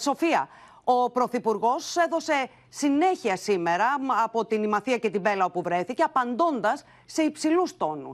Σοφία, ο Πρωθυπουργός έδωσε συνέχεια σήμερα από την Ημαθία και την Πέλα όπου βρέθηκε, απαντώντας σε υψηλούς τόνους.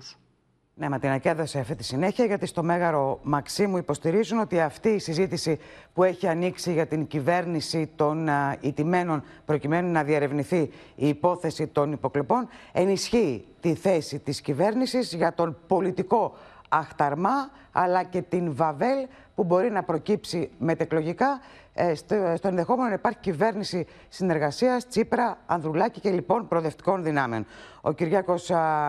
Ναι, Ματίνα, και έδωσε αυτή τη συνέχεια γιατί στο Μέγαρο Μαξίμου υποστηρίζουν ότι αυτή η συζήτηση που έχει ανοίξει για την κυβέρνηση των ιτημένων προκειμένου να διαρευνηθεί η υπόθεση των υποκλοπών ενισχύει τη θέση της κυβέρνησης για τον πολιτικό Αχταρμά αλλά και την Βαβέλ που μπορεί να προκύψει μετεκλογικά ε, στο, στο ενδεχόμενο να υπάρχει κυβέρνηση συνεργασίας Τσίπρα, Ανδρουλάκη και λοιπόν προοδευτικών δυνάμεων. Ο Κυριάκος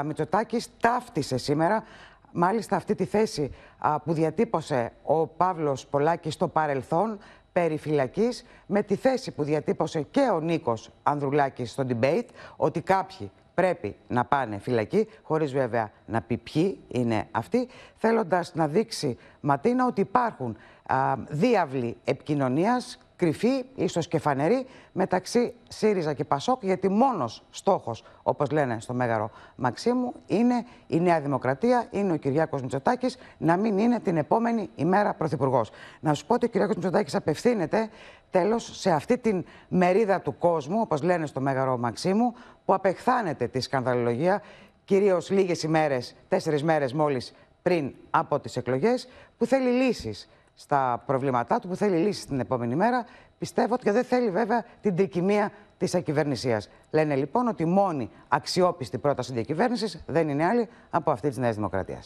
Μητσοτάκης ταύτισε σήμερα μάλιστα αυτή τη θέση που διατύπωσε ο Παύλος Πολάκης στο παρελθόν περί φυλακής, με τη θέση που διατύπωσε και ο Νίκος Ανδρουλάκης στο debate ότι κάποιοι πρέπει να πάνε φυλακή, χωρίς βέβαια να πει ποιοι είναι αυτοί, θέλοντας να δείξει Ματίνα ότι υπάρχουν α, διάβλοι επικοινωνίας, κρυφή, ίσως και φανερή, μεταξύ ΣΥΡΙΖΑ και ΠΑΣΟΚ, γιατί μόνος στόχος, όπως λένε στο Μέγαρο Μαξίμου, είναι η Νέα Δημοκρατία, είναι ο Κυριάκος Μητσοτάκης, να μην είναι την επόμενη ημέρα πρωθυπουργός. Να σου πω ότι ο Κυριάκος Μητσοτάκης απευθύνεται τέλος σε αυτή την μερίδα του κόσμου, όπως λένε στο Μέγαρο Μαξίμου, που απεχθάνεται τη σκανδαλολογία, κυρίως λίγες ημέρες, τέσσερις μέρες μόλις πριν από τις εκλογές, που θέλει λύσεις στα προβλήματά του, που θέλει λύσεις την επόμενη μέρα, πιστεύω ότι δεν θέλει βέβαια την τρικυμία της ακυβερνησία. Λένε λοιπόν ότι μόνη αξιόπιστη πρόταση διακυβέρνησης δεν είναι άλλη από αυτή της Νέας Δημοκρατίας.